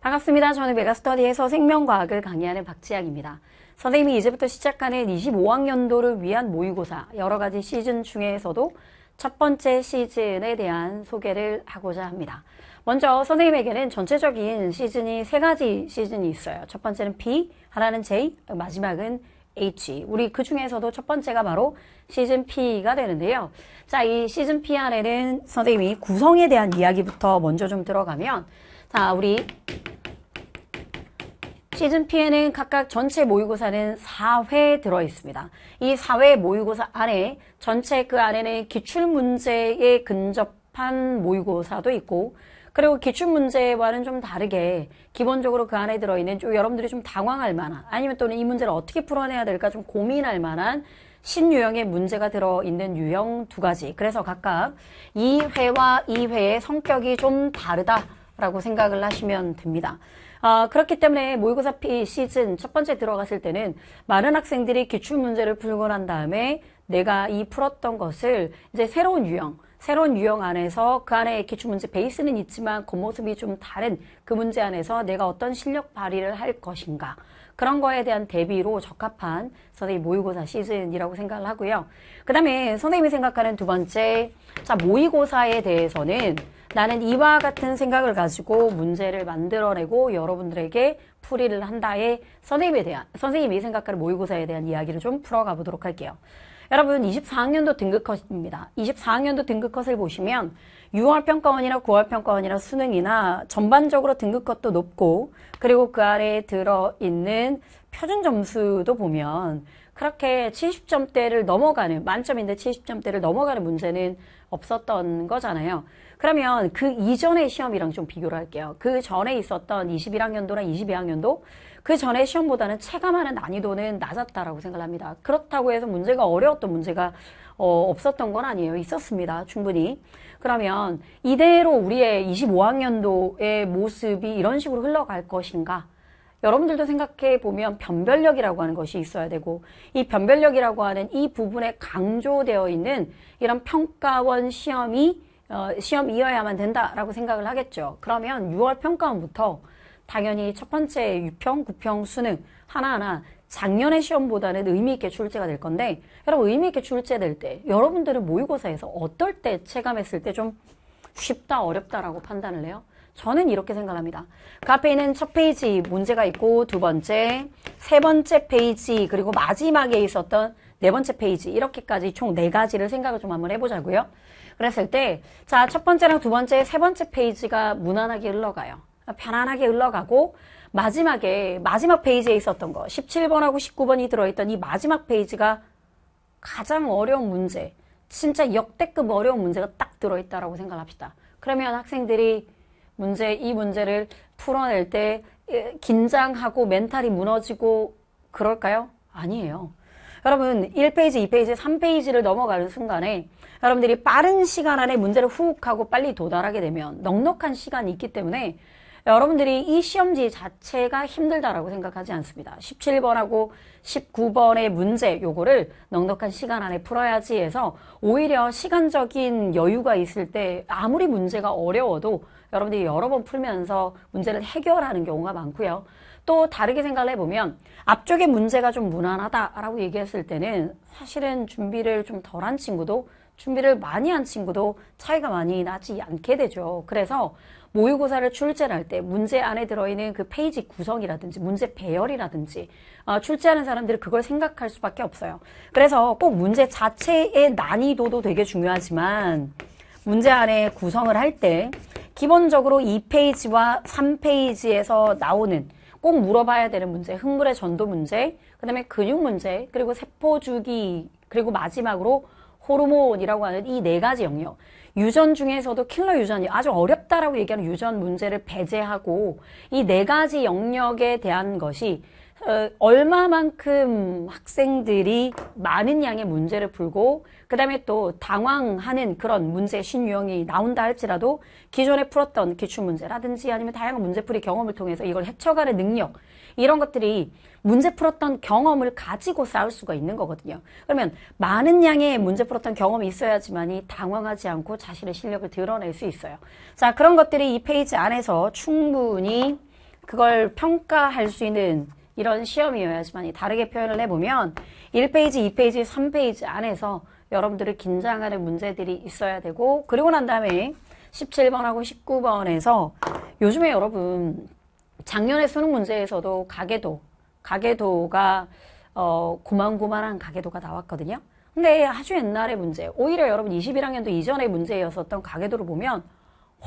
반갑습니다. 저는 메가스터디에서 생명과학을 강의하는 박지양입니다. 선생님이 이제부터 시작하는 25학년도를 위한 모의고사 여러 가지 시즌 중에서도 첫 번째 시즌에 대한 소개를 하고자 합니다. 먼저 선생님에게는 전체적인 시즌이 세 가지 시즌이 있어요. 첫 번째는 P, 하나는 J, 마지막은 H. 우리 그 중에서도 첫 번째가 바로 시즌 P가 되는데요. 자, 이 시즌 P 안에는 선생님이 구성에 대한 이야기부터 먼저 좀 들어가면 자, 우리 시즌 P에는 각각 전체 모의고사는 4회 들어있습니다. 이 4회 모의고사 안에 전체 그 안에는 기출문제에 근접한 모의고사도 있고 그리고 기출문제와는 좀 다르게 기본적으로 그 안에 들어있는 좀 여러분들이 좀 당황할 만한 아니면 또는 이 문제를 어떻게 풀어내야 될까 좀 고민할 만한 신유형의 문제가 들어있는 유형 두 가지 그래서 각각 2회와 2회의 성격이 좀 다르다 라고 생각을 하시면 됩니다. 아, 그렇기 때문에 모의고사 피 시즌 첫 번째 들어갔을 때는 많은 학생들이 기출문제를 풀고 난 다음에 내가 이 풀었던 것을 이제 새로운 유형, 새로운 유형 안에서 그 안에 기출문제 베이스는 있지만 겉모습이 좀 다른 그 문제 안에서 내가 어떤 실력 발휘를 할 것인가. 그런 거에 대한 대비로 적합한 선생님 모의고사 시즌이라고 생각을 하고요. 그 다음에 선생님이 생각하는 두 번째, 자, 모의고사에 대해서는 나는 이와 같은 생각을 가지고 문제를 만들어내고 여러분들에게 풀이를 한다의 선생님에 대한 선생님이 생각하는 모의고사에 대한 이야기를 좀 풀어가 보도록 할게요. 여러분 24학년도 등급컷입니다. 24학년도 등급컷을 보시면 6월 평가원이나 9월 평가원이나 수능이나 전반적으로 등급컷도 높고 그리고 그 아래에 들어있는 표준 점수도 보면 그렇게 70점대를 넘어가는 만점인데 70점대를 넘어가는 문제는 없었던 거잖아요. 그러면 그 이전의 시험이랑 좀 비교를 할게요. 그 전에 있었던 21학년도랑 22학년도 그 전에 시험보다는 체감하는 난이도는 낮았다라고 생각합니다. 을 그렇다고 해서 문제가 어려웠던 문제가 어, 없었던 건 아니에요. 있었습니다. 충분히. 그러면 이대로 우리의 25학년도의 모습이 이런 식으로 흘러갈 것인가? 여러분들도 생각해 보면 변별력이라고 하는 것이 있어야 되고 이 변별력이라고 하는 이 부분에 강조되어 있는 이런 평가원 시험이 어, 시험이어야만 된다라고 생각을 하겠죠. 그러면 6월 평가원부터 당연히 첫 번째 유평, 구평, 수능 하나하나 작년의 시험보다는 의미 있게 출제가 될 건데 여러분 의미 있게 출제될 때 여러분들은 모의고사에서 어떨 때 체감했을 때 좀 쉽다 어렵다라고 판단을 해요? 저는 이렇게 생각합니다. 그 앞에 있는 첫 페이지 문제가 있고 두 번째, 세 번째 페이지 그리고 마지막에 있었던 네 번째 페이지 이렇게까지 총 네 가지를 생각을 좀 한번 해보자고요. 그랬을 때, 자, 첫 번째랑 두 번째, 세 번째 페이지가 무난하게 흘러가요. 편안하게 흘러가고, 마지막에, 마지막 페이지에 있었던 거, 17번하고 19번이 들어있던 이 마지막 페이지가 가장 어려운 문제, 진짜 역대급 어려운 문제가 딱 들어있다라고 생각합시다. 그러면 학생들이 문제, 이 문제를 풀어낼 때 긴장하고 멘탈이 무너지고 그럴까요? 아니에요. 여러분 1페이지, 2페이지, 3페이지를 넘어가는 순간에 여러분들이 빠른 시간 안에 문제를 훅 하고 빨리 도달하게 되면 넉넉한 시간이 있기 때문에 여러분들이 이 시험지 자체가 힘들다라고 생각하지 않습니다. 17번하고 19번의 문제 요거를 넉넉한 시간 안에 풀어야지 해서 오히려 시간적인 여유가 있을 때 아무리 문제가 어려워도 여러분들이 여러 번 풀면서 문제를 해결하는 경우가 많고요. 또 다르게 생각을 해보면 앞쪽에 문제가 좀 무난하다라고 얘기했을 때는 사실은 준비를 좀 덜한 친구도 준비를 많이 한 친구도 차이가 많이 나지 않게 되죠. 그래서 모의고사를 출제를 할때 문제 안에 들어있는 그 페이지 구성이라든지 문제 배열이라든지 어, 출제하는 사람들이 그걸 생각할 수밖에 없어요. 그래서 꼭 문제 자체의 난이도도 되게 중요하지만 문제 안에 구성을 할 때 기본적으로 2페이지와 3페이지에서 나오는 꼭 물어봐야 되는 문제, 흥물의 전도 문제, 그 다음에 근육 문제, 그리고 세포 주기, 그리고 마지막으로 호르몬이라고 하는 이 네 가지 영역. 유전 중에서도 킬러 유전이 아주 어렵다라고 얘기하는 유전 문제를 배제하고 이 네 가지 영역에 대한 것이 어, 얼마만큼 학생들이 많은 양의 문제를 풀고 그 다음에 또 당황하는 그런 문제 신유형이 나온다 할지라도 기존에 풀었던 기출문제라든지 아니면 다양한 문제풀이 경험을 통해서 이걸 헤쳐가는 능력 이런 것들이 문제 풀었던 경험을 가지고 쌓을 수가 있는 거거든요. 그러면 많은 양의 문제 풀었던 경험이 있어야지만이 당황하지 않고 자신의 실력을 드러낼 수 있어요. 자 그런 것들이 이 페이지 안에서 충분히 그걸 평가할 수 있는 이런 시험이어야지만 다르게 표현을 해보면 1페이지, 2페이지, 3페이지 안에서 여러분들을 긴장하는 문제들이 있어야 되고 그리고 난 다음에 17번하고 19번에서 요즘에 여러분 작년에 수능 문제에서도 가계도, 가계도가 어, 고만고만한 가계도가 나왔거든요. 근데 아주 옛날의 문제, 오히려 여러분 21학년도 이전의 문제였었던 가계도를 보면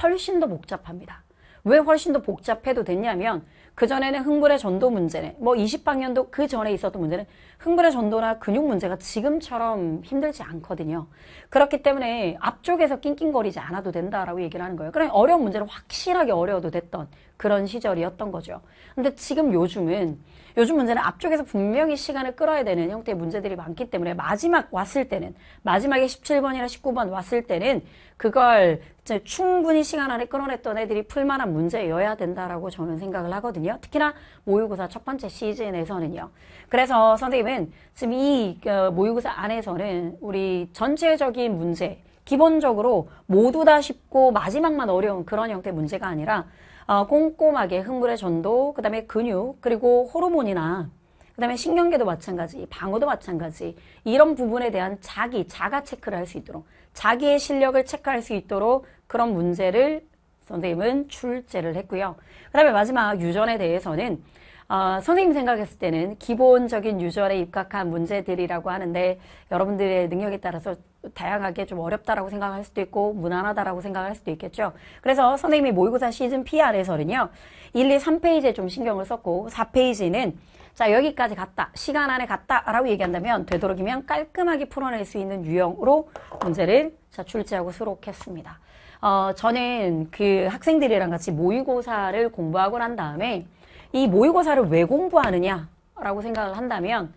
훨씬 더 복잡합니다. 왜 훨씬 더 복잡해도 됐냐면 그전에는 흥분의 전도 문제네. 뭐 20학년도 그 전에 있었던 문제는 흥분의 전도나 근육 문제가 지금처럼 힘들지 않거든요. 그렇기 때문에 앞쪽에서 낑낑거리지 않아도 된다라고 얘기를 하는 거예요. 그러 어려운 문제를 확실하게 어려워도 됐던 그런 시절이었던 거죠. 근데 지금 요즘은 요즘 문제는 앞쪽에서 분명히 시간을 끌어야 되는 형태의 문제들이 많기 때문에 마지막 왔을 때는 마지막에 17번이나 19번 왔을 때는 그걸 충분히 시간 안에 끌어냈던 애들이 풀만한 문제여야 된다라고 저는 생각을 하거든요. 특히나 모의고사 첫 번째 시즌에서는요. 그래서 선생님은 지금 이 어, 모의고사 안에서는 우리 전체적인 문제 기본적으로 모두 다 쉽고 마지막만 어려운 그런 형태의 문제가 아니라 어, 꼼꼼하게 흥분의 전도, 그 다음에 근육, 그리고 호르몬이나 그 다음에 신경계도 마찬가지, 방어도 마찬가지, 이런 부분에 대한 자기, 자가 체크를 할 수 있도록, 자기의 실력을 체크할 수 있도록 그런 문제를 선생님은 출제를 했고요. 그 다음에 마지막 유전에 대해서는 어, 선생님 생각했을 때는 기본적인 유전에 입각한 문제들이라고 하는데 여러분들의 능력에 따라서 다양하게 좀 어렵다라고 생각할 수도 있고 무난하다라고 생각할 수도 있겠죠. 그래서 선생님이 모의고사 시즌 PR에서는요. 1, 2, 3페이지에 좀 신경을 썼고 4페이지는 자 여기까지 갔다 시간 안에 갔다라고 얘기한다면 되도록이면 깔끔하게 풀어낼 수 있는 유형으로 문제를 자 출제하고 수록했습니다. 어, 저는 그 학생들이랑 같이 모의고사를 공부하고 난 다음에 이 모의고사를 왜 공부하느냐라고 생각을 한다면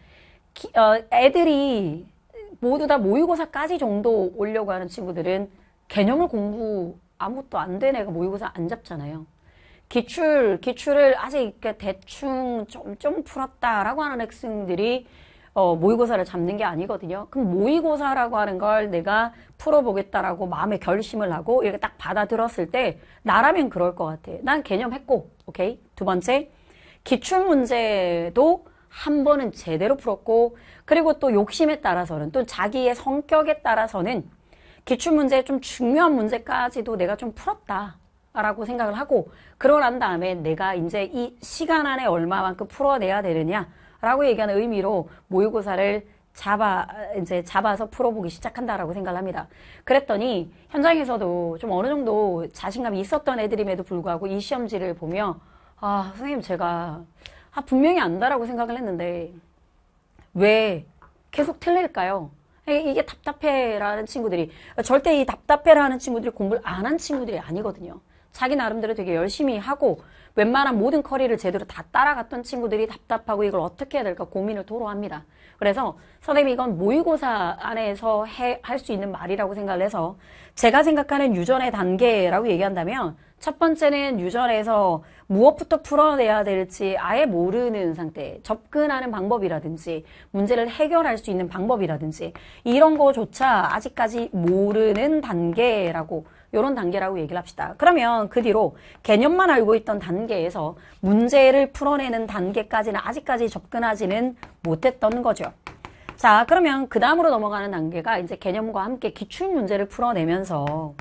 기, 어, 애들이 모두 다 모의고사까지 정도 올려고 하는 친구들은 개념을 공부 아무것도 안 된 애가 모의고사 안 잡잖아요. 기출, 기출을 아직 이렇게 대충 좀, 좀 풀었다라고 하는 학생들이 어, 모의고사를 잡는 게 아니거든요. 그럼 모의고사라고 하는 걸 내가 풀어보겠다라고 마음에 결심을 하고 이렇게 딱 받아들었을 때 나라면 그럴 것 같아. 난 개념했고, 오케이. 두 번째, 기출 문제도 한 번은 제대로 풀었고 그리고 또 욕심에 따라서는 또 자기의 성격에 따라서는 기출문제 좀 중요한 문제까지도 내가 좀 풀었다 라고 생각을 하고 그러난 다음에 내가 이제 이 시간 안에 얼마만큼 풀어내야 되느냐 라고 얘기하는 의미로 모의고사를 잡아 이제 잡아서 풀어보기 시작한다라고 생각을 합니다. 그랬더니 현장에서도 좀 어느 정도 자신감이 있었던 애들임에도 불구하고 이 시험지를 보며 아 선생님 제가 아, 분명히 안다라고 생각을 했는데 왜 계속 틀릴까요? 이게 답답해라는 친구들이 절대 이 답답해라는 친구들이 공부를 안 한 친구들이 아니거든요. 자기 나름대로 되게 열심히 하고 웬만한 모든 커리를 제대로 다 따라갔던 친구들이 답답하고 이걸 어떻게 해야 될까 고민을 토로합니다. 그래서 선생님이 이건 모의고사 안에서 할수 있는 말이라고 생각을 해서 제가 생각하는 유전의 단계라고 얘기한다면 첫 번째는 유전에서 무엇부터 풀어내야 될지 아예 모르는 상태, 접근하는 방법이라든지 문제를 해결할 수 있는 방법이라든지 이런 거조차 아직까지 모르는 단계라고 이런 단계라고 얘기를 합시다. 그러면 그 뒤로 개념만 알고 있던 단계에서 문제를 풀어내는 단계까지는 아직까지 접근하지는 못했던 거죠. 자, 그러면 그 다음으로 넘어가는 단계가 이제 개념과 함께 기출 문제를 풀어내면서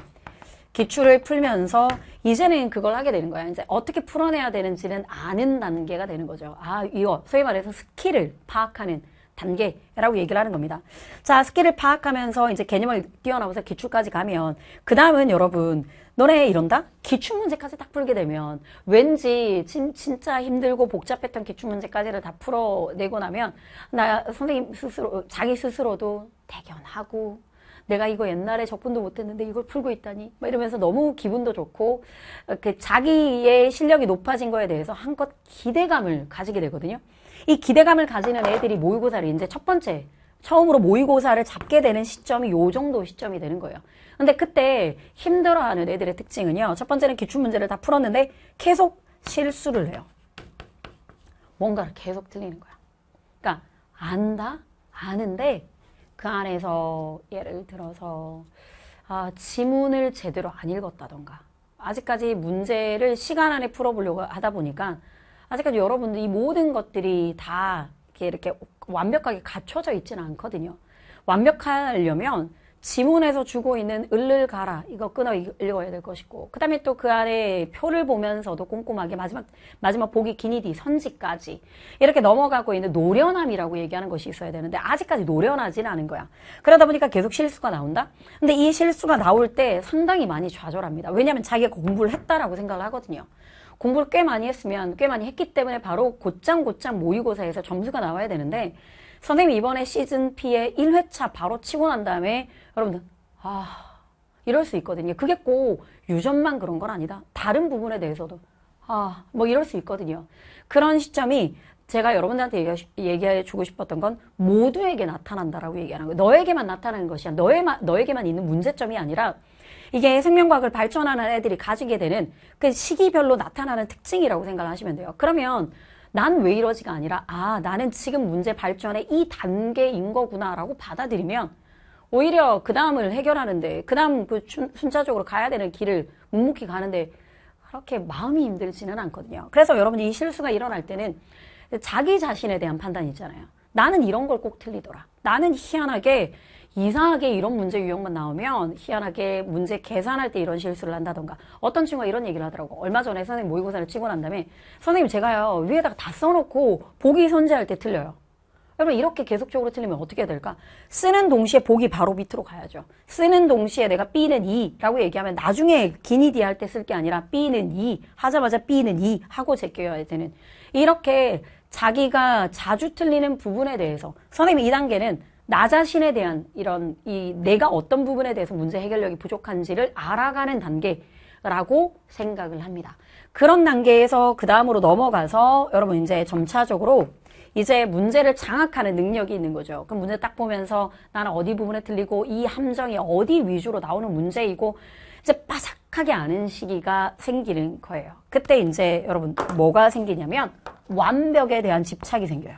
기출을 풀면서 이제는 그걸 하게 되는 거야. 이제 어떻게 풀어내야 되는지는 아는 단계가 되는 거죠. 아, 이거 소위 말해서 스킬을 파악하는 단계라고 얘기를 하는 겁니다. 자, 스킬을 파악하면서 이제 개념을 뛰어넘어서 기출까지 가면 그 다음은 여러분 너네 이런다? 기출 문제까지 딱 풀게 되면 왠지 진, 진짜 힘들고 복잡했던 기출 문제까지를 다 풀어내고 나면 나 선생님 스스로 자기 스스로도 대견하고 내가 이거 옛날에 적분도 못했는데 이걸 풀고 있다니 막 이러면서 너무 기분도 좋고 이렇게 자기의 실력이 높아진 거에 대해서 한껏 기대감을 가지게 되거든요. 이 기대감을 가지는 애들이 모의고사를 이제 첫 번째 처음으로 모의고사를 잡게 되는 시점이 요 정도 시점이 되는 거예요. 근데 그때 힘들어하는 애들의 특징은요. 첫 번째는 기출 문제를 다 풀었는데 계속 실수를 해요. 뭔가를 계속 틀리는 거야. 그러니까 안다, 아는데 그 안에서 예를 들어서 아, 지문을 제대로 안 읽었다던가 아직까지 문제를 시간 안에 풀어보려고 하다 보니까 아직까지 여러분들 이 모든 것들이 다 이렇게, 이렇게 완벽하게 갖춰져 있지는 않거든요. 완벽하려면 지문에서 주고 있는 을을 가라 이거 끊어 읽어야 될 것이고 그다음에 또 그 아래 표를 보면서도 꼼꼼하게 마지막 마지막 보기 기니디 선지까지 이렇게 넘어가고 있는 노련함이라고 얘기하는 것이 있어야 되는데 아직까지 노련하지는 않은 거야 그러다 보니까 계속 실수가 나온다 근데 이 실수가 나올 때 상당히 많이 좌절합니다 왜냐하면 자기가 공부를 했다라고 생각을 하거든요 공부를 꽤 많이 했으면 꽤 많이 했기 때문에 바로 곧장 곧장 모의고사에서 점수가 나와야 되는데 선생님 이번에 시즌 P의 1회차 바로 치고 난 다음에 여러분들 아 이럴 수 있거든요. 그게 꼭 유전만 그런 건 아니다. 다른 부분에 대해서도 아뭐 이럴 수 있거든요. 그런 시점이 제가 여러분들한테 얘기해 주고 싶었던 건 모두에게 나타난다라고 얘기하는 거예요. 너에게만 나타나는 것이야. 너에, 너에게만 있는 문제점이 아니라 이게 생명과학을 발전하는 애들이 가지게 되는 그 시기별로 나타나는 특징이라고 생각 하시면 돼요. 그러면 난왜 이러지가 아니라 아 나는 지금 문제 발전의 이 단계인 거구나 라고 받아들이면 오히려 그 다음을 해결하는데 그 다음 그 순차적으로 가야 되는 길을 묵묵히 가는데 그렇게 마음이 힘들지는 않거든요 그래서 여러분이 이 실수가 일어날 때는 자기 자신에 대한 판단이 있잖아요 나는 이런 걸 꼭 틀리더라 나는 희한하게 이상하게 이런 문제 유형만 나오면 희한하게 문제 계산할 때 이런 실수를 한다던가 어떤 친구가 이런 얘기를 하더라고 얼마 전에 선생님 모의고사를 치고 난 다음에 선생님 제가요 위에다가 다 써놓고 보기 선제할 때 틀려요 여러분 이렇게 계속적으로 틀리면 어떻게 해야 될까? 쓰는 동시에 보기 바로 밑으로 가야죠. 쓰는 동시에 내가 B는 2라고 e 얘기하면 나중에 기니디 할 때 쓸 게 아니라 B는 2 e, 하자마자 B는 2 e 하고 제껴야 되는 이렇게 자기가 자주 틀리는 부분에 대해서 선생님 이단계는 나 자신에 대한 이런 이 내가 어떤 부분에 대해서 문제 해결력이 부족한지를 알아가는 단계라고 생각을 합니다. 그런 단계에서 그 다음으로 넘어가서 여러분 이제 점차적으로 이제 문제를 장악하는 능력이 있는 거죠. 그 문제 딱 보면서 나는 어디 부분에 틀리고 이 함정이 어디 위주로 나오는 문제이고 이제 빠삭하게 아는 시기가 생기는 거예요. 그때 이제 여러분 뭐가 생기냐면 완벽에 대한 집착이 생겨요.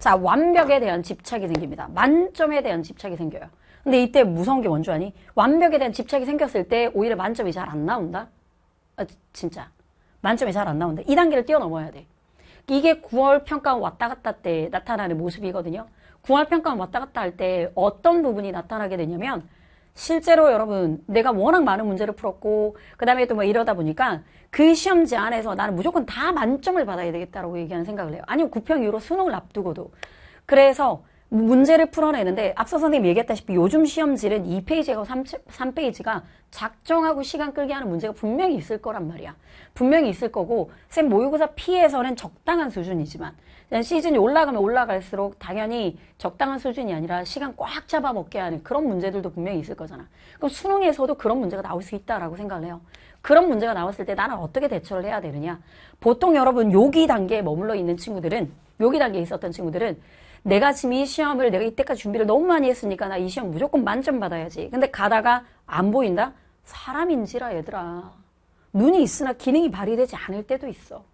자, 완벽에 대한 집착이 생깁니다. 만점에 대한 집착이 생겨요. 근데 이때 무서운 게 뭔지 아니? 완벽에 대한 집착이 생겼을 때 오히려 만점이 잘 안 나온다? 아, 진짜. 만점이 잘 안 나온다. 이 단계를 뛰어넘어야 돼. 이게 9월 평가 원 왔다 갔다 때 나타나는 모습이거든요. 9월 평가 원 왔다 갔다 할 때 어떤 부분이 나타나게 되냐면 실제로 여러분 내가 워낙 많은 문제를 풀었고 그 다음에 또 뭐 이러다 보니까 그 시험지 안에서 나는 무조건 다 만점을 받아야 되겠다라고 얘기하는 생각을 해요. 아니면 9평 이후로 수능을 앞두고도. 그래서 문제를 풀어내는데 앞서 선생님 이 얘기했다시피 요즘 시험지는 2페이지하고 3, 페이지가 작정하고 시간 끌게 하는 문제가 분명히 있을 거란 말이야. 분명히 있을 거고 쌤 모의고사 피해서는 적당한 수준이지만 시즌이 올라가면 올라갈수록 당연히 적당한 수준이 아니라 시간 꽉 잡아먹게 하는 그런 문제들도 분명히 있을 거잖아. 그럼 수능에서도 그런 문제가 나올 수 있다라고 생각을 해요. 그런 문제가 나왔을 때 나는 어떻게 대처를 해야 되느냐. 보통 여러분 요기 단계에 머물러 있는 친구들은 요기 단계에 있었던 친구들은 내가 지금 이 시험을 내가 이때까지 준비를 너무 많이 했으니까 나 이 시험 무조건 만점 받아야지. 근데 가다가 안 보인다? 사람인지라 얘들아. 눈이 있으나 기능이 발휘되지 않을 때도 있어.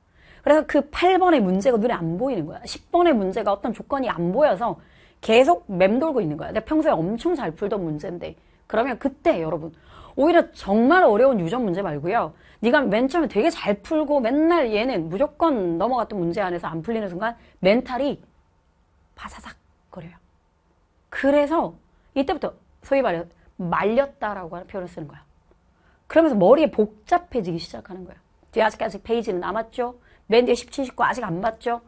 그래서 그 8번의 문제가 눈에 안 보이는 거야. 10번의 문제가 어떤 조건이 안 보여서 계속 맴돌고 있는 거야. 내가 평소에 엄청 잘 풀던 문제인데. 그러면 그때 여러분 오히려 정말 어려운 유전 문제 말고요. 네가 맨 처음에 되게 잘 풀고 맨날 얘는 무조건 넘어갔던 문제 안에서 안 풀리는 순간 멘탈이 바사삭 거려요. 그래서 이때부터 소위 말해 말렸다라고 하는 표현을 쓰는 거야. 그러면서 머리에 복잡해지기 시작하는 거야. 뒤에 아직 아직 페이지는 남았죠. 맨 뒤에 17, 19 아직 안 봤죠.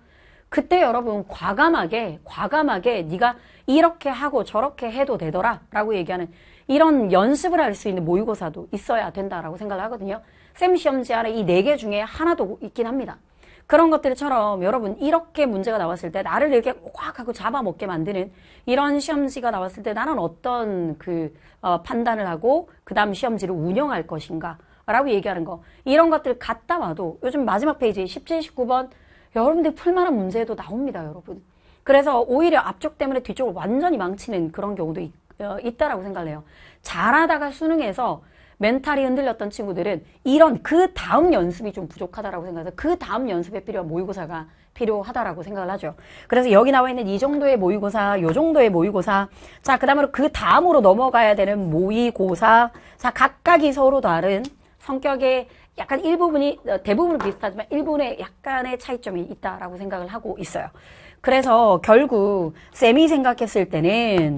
그때 여러분 과감하게 과감하게 네가 이렇게 하고 저렇게 해도 되더라라고 얘기하는 이런 연습을 할 수 있는 모의고사도 있어야 된다라고 생각을 하거든요. 쌤 시험지 안에 이 네 개 중에 하나도 있긴 합니다. 그런 것들처럼 여러분 이렇게 문제가 나왔을 때 나를 이렇게 확 하고 잡아먹게 만드는 이런 시험지가 나왔을 때 나는 어떤 그 어, 판단을 하고 그 다음 시험지를 운영할 것인가 라고 얘기하는 거 이런 것들 갖다 와도 요즘 마지막 페이지 17, 19번 여러분들이 풀만한 문제도 나옵니다 여러분 그래서 오히려 앞쪽 때문에 뒤쪽을 완전히 망치는 그런 경우도 있, 어, 있다라고 생각을 해요 잘하다가 수능에서 멘탈이 흔들렸던 친구들은 이런 그 다음 연습이 좀 부족하다라고 생각해서 그 다음 연습에 필요한 모의고사가 필요하다라고 생각을 하죠. 그래서 여기 나와 있는 이 정도의 모의고사, 요 정도의 모의고사. 자, 그다음으로 그 다음으로 넘어가야 되는 모의고사. 자, 각각이 서로 다른 성격의 약간 일부분이 어, 대부분은 비슷하지만 일부분의 약간의 차이점이 있다라고 생각을 하고 있어요. 그래서 결국 쌤이 생각했을 때는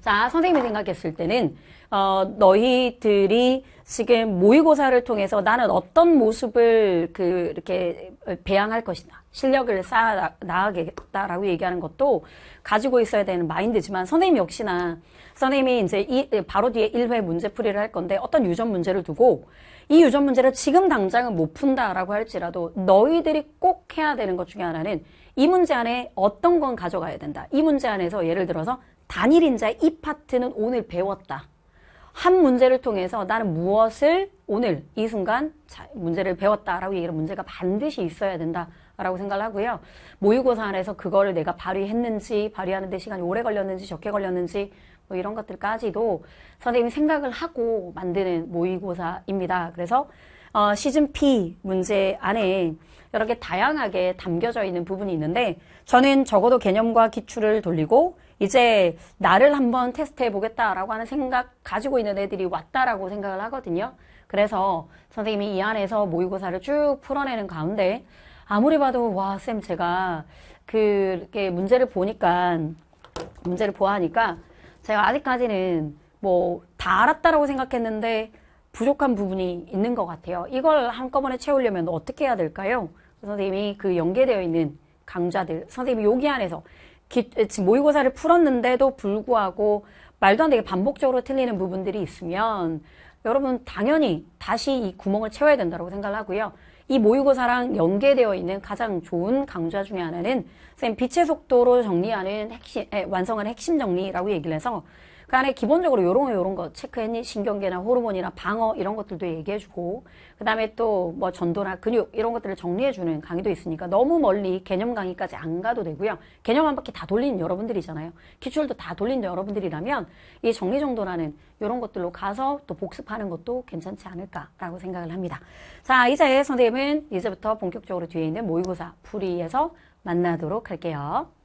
자, 선생님이 생각했을 때는 어, 너희들이 지금 모의고사를 통해서 나는 어떤 모습을 그 이렇게 배양할 것이다. 실력을 쌓아 나가겠다라고 얘기하는 것도 가지고 있어야 되는 마인드지만 선생님 역시나 선생님이 이제 이, 바로 뒤에 1회 문제풀이를 할 건데 어떤 유전 문제를 두고 이 유전 문제를 지금 당장은 못 푼다라고 할지라도 너희들이 꼭 해야 되는 것 중에 하나는 이 문제 안에 어떤 건 가져가야 된다. 이 문제 안에서 예를 들어서 단일 인자 이 파트는 오늘 배웠다. 한 문제를 통해서 나는 무엇을 오늘 이 순간 문제를 배웠다라고 얘기를 문제가 반드시 있어야 된다라고 생각을 하고요. 모의고사 안에서 그거를 내가 발휘했는지 발휘하는데 시간이 오래 걸렸는지 적게 걸렸는지 뭐 이런 것들까지도 선생님이 생각을 하고 만드는 모의고사입니다. 그래서 어, 시즌 P 문제 안에 여러 개 다양하게 담겨져 있는 부분이 있는데 저는 적어도 개념과 기출을 돌리고 이제 나를 한번 테스트해 보겠다라고 하는 생각 가지고 있는 애들이 왔다라고 생각을 하거든요. 그래서 선생님이 이 안에서 모의고사를 쭉 풀어내는 가운데 아무리 봐도 와, 쌤 제가 그렇게 문제를 보니까 문제를 보아하니까 제가 아직까지는 뭐 다 알았다라고 생각했는데 부족한 부분이 있는 것 같아요. 이걸 한꺼번에 채우려면 어떻게 해야 될까요? 선생님이 그 연계되어 있는 강좌들, 선생님이 여기 안에서 기, 지금 모의고사를 풀었는데도 불구하고 말도 안 되게 반복적으로 틀리는 부분들이 있으면 여러분 당연히 다시 이 구멍을 채워야 된다고 생각을 하고요. 이 모의고사랑 연계되어 있는 가장 좋은 강좌 중의 하나는 선생님 빛의 속도로 정리하는 핵심, 완성하는 핵심 정리라고 얘기를 해서 그 안에 기본적으로 요런 거 요런 거 체크했니 신경계나 호르몬이나 방어 이런 것들도 얘기해주고 그 다음에 또 뭐 전도나 근육 이런 것들을 정리해주는 강의도 있으니까 너무 멀리 개념 강의까지 안 가도 되고요 개념 한 바퀴 다 돌린 여러분들이잖아요 기출도 다 돌린 여러분들이라면 이 정리 정도라는 요런 것들로 가서 또 복습하는 것도 괜찮지 않을까라고 생각을 합니다 자 이제 선생님은 이제부터 본격적으로 뒤에 있는 모의고사 풀이에서 만나도록 할게요.